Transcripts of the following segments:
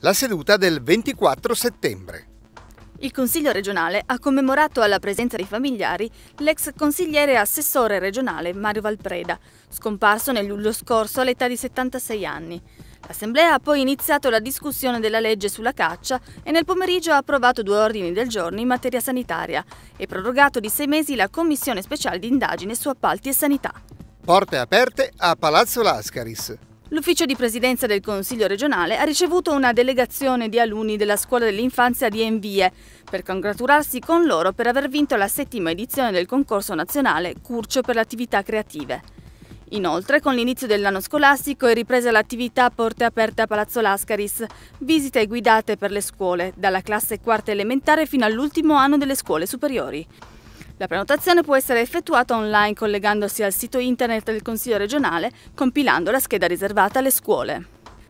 la seduta del 24 settembre. Il Consiglio regionale ha commemorato alla presenza dei familiari l'ex consigliere e assessore regionale Mario Valpreda, scomparso nel luglio scorso all'età di 76 anni. L'Assemblea ha poi iniziato la discussione della legge sulla caccia e nel pomeriggio ha approvato due ordini del giorno in materia sanitaria e prorogato di sei mesi la Commissione speciale di indagine su appalti e sanità. Porte aperte a Palazzo Lascaris. L'ufficio di presidenza del Consiglio regionale ha ricevuto una delegazione di alunni della scuola dell'infanzia di Envie per congratularsi con loro per aver vinto la settima edizione del concorso nazionale Curcio per le attività creative. Inoltre, con l'inizio dell'anno scolastico è ripresa l'attività porte aperte a Palazzo Lascaris, visite guidate per le scuole, dalla classe quarta elementare fino all'ultimo anno delle scuole superiori. La prenotazione può essere effettuata online collegandosi al sito internet del Consiglio regionale, compilando la scheda riservata alle scuole.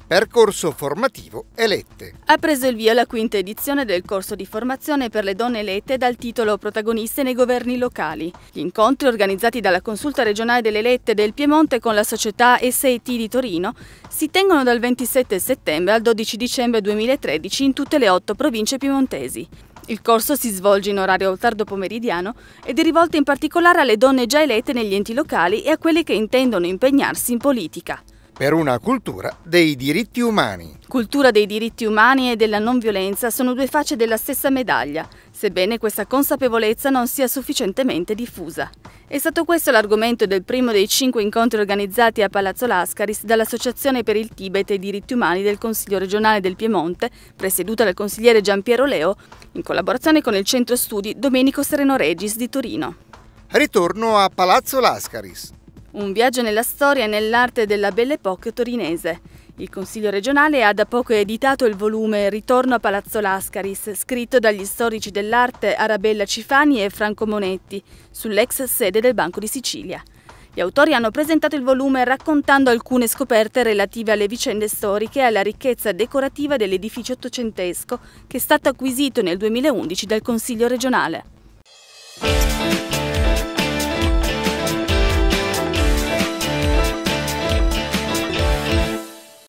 Percorso formativo Elette. Ha preso il via la quinta edizione del corso di formazione per le donne elette dal titolo Protagoniste nei governi locali. Gli incontri organizzati dalla Consulta regionale delle elette del Piemonte con la società SIT di Torino si tengono dal 27 settembre al 12 dicembre 2013 in tutte le otto province piemontesi. Il corso si svolge in orario tardo pomeridiano ed è rivolto in particolare alle donne già elette negli enti locali e a quelle che intendono impegnarsi in politica per una cultura dei diritti umani. Cultura dei diritti umani e della non violenza sono due facce della stessa medaglia sebbene questa consapevolezza non sia sufficientemente diffusa. È stato questo l'argomento del primo dei cinque incontri organizzati a Palazzo Lascaris dall'Associazione per il Tibet e i diritti umani del Consiglio regionale del Piemonte, presieduta dal consigliere Giampiero Leo, in collaborazione con il centro studi Domenico Sereno Regis di Torino. Ritorno a Palazzo Lascaris. Un viaggio nella storia e nell'arte della Belle Époque torinese. Il Consiglio regionale ha da poco editato il volume Ritorno a Palazzo Lascaris, scritto dagli storici dell'arte Arabella Cifani e Franco Monetti, sull'ex sede del Banco di Sicilia. Gli autori hanno presentato il volume raccontando alcune scoperte relative alle vicende storiche e alla ricchezza decorativa dell'edificio ottocentesco che è stato acquisito nel 2011 dal Consiglio regionale.